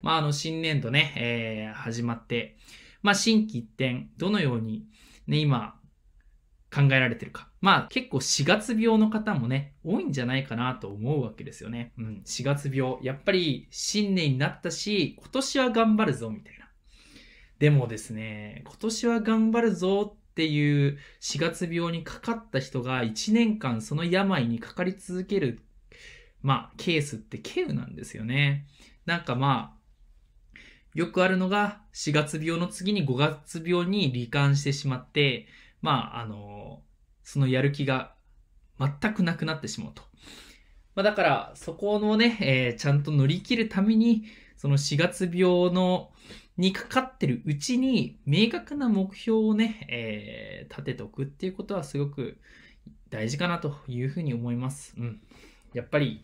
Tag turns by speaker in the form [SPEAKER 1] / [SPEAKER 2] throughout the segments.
[SPEAKER 1] まあ、あの、新年度ね、えー、始まって、まあ、新規一点、どのように、ね、今、考えられてるか。まあ、結構4月病の方もね、多いんじゃないかなと思うわけですよね。うん、4月病。やっぱり、新年になったし、今年は頑張るぞ、みたいな。でもですね、今年は頑張るぞっていう4月病にかかった人が1年間その病にかかり続ける、まあ、ケースって稀有なんですよね。なんかまあ、よくあるのが4月病の次に5月病に罹患してしまって、まあ、あの、そのやる気が全くなくなってしまうと。まあ、だから、そこのね、えー、ちゃんと乗り切るために、その4月病の、にかかってるうちに、明確な目標をね、えー、立てておくっていうことはすごく大事かなというふうに思います。うん。やっぱり、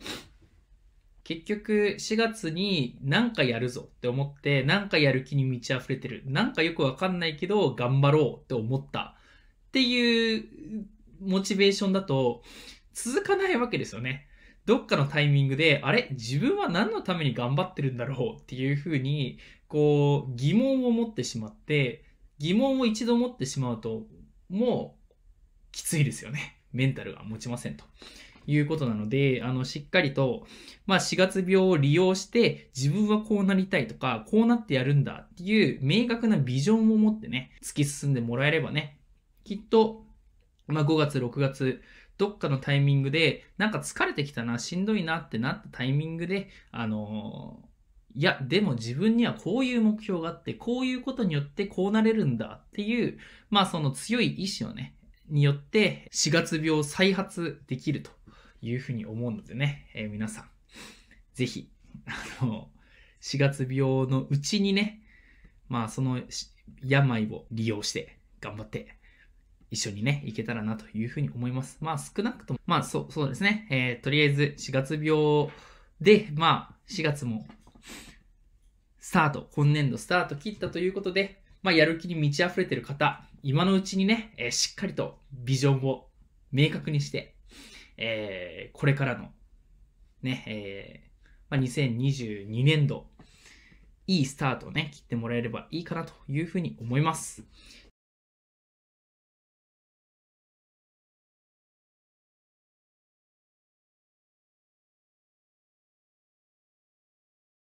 [SPEAKER 1] 結局4月に何かやるぞって思って何かやる気に満ち溢れてるなんかよくわかんないけど頑張ろうって思ったっていうモチベーションだと続かないわけですよね。どっかのタイミングで、あれ自分は何のために頑張ってるんだろうっていうふうに、こう、疑問を持ってしまって、疑問を一度持ってしまうと、もう、きついですよね。メンタルが持ちませんと。いうことなので、あの、しっかりと、まあ、4月病を利用して、自分はこうなりたいとか、こうなってやるんだっていう明確なビジョンを持ってね、突き進んでもらえればね、きっと、まあ、5月、6月、どっかのタイミングで、なんか疲れてきたな、しんどいなってなったタイミングで、あのーいや、でも自分にはこういう目標があって、こういうことによってこうなれるんだっていう、まあその強い意志をね、によって4月病を再発できるというふうに思うのでね、えー、皆さん、ぜひ、あの、4月病のうちにね、まあその病を利用して頑張って一緒にね、いけたらなというふうに思います。まあ少なくとも、まあそうそうですね、えー、とりあえず4月病で、まあ4月もスタート、今年度スタート切ったということで、まあやる気に満ち溢れてる方、今のうちにね、えー、しっかりとビジョンを明確にしてえー、これからの、ね、えー、まあ、2022年度、いいスタートをね、切ってもらえればいいかなというふうに思います。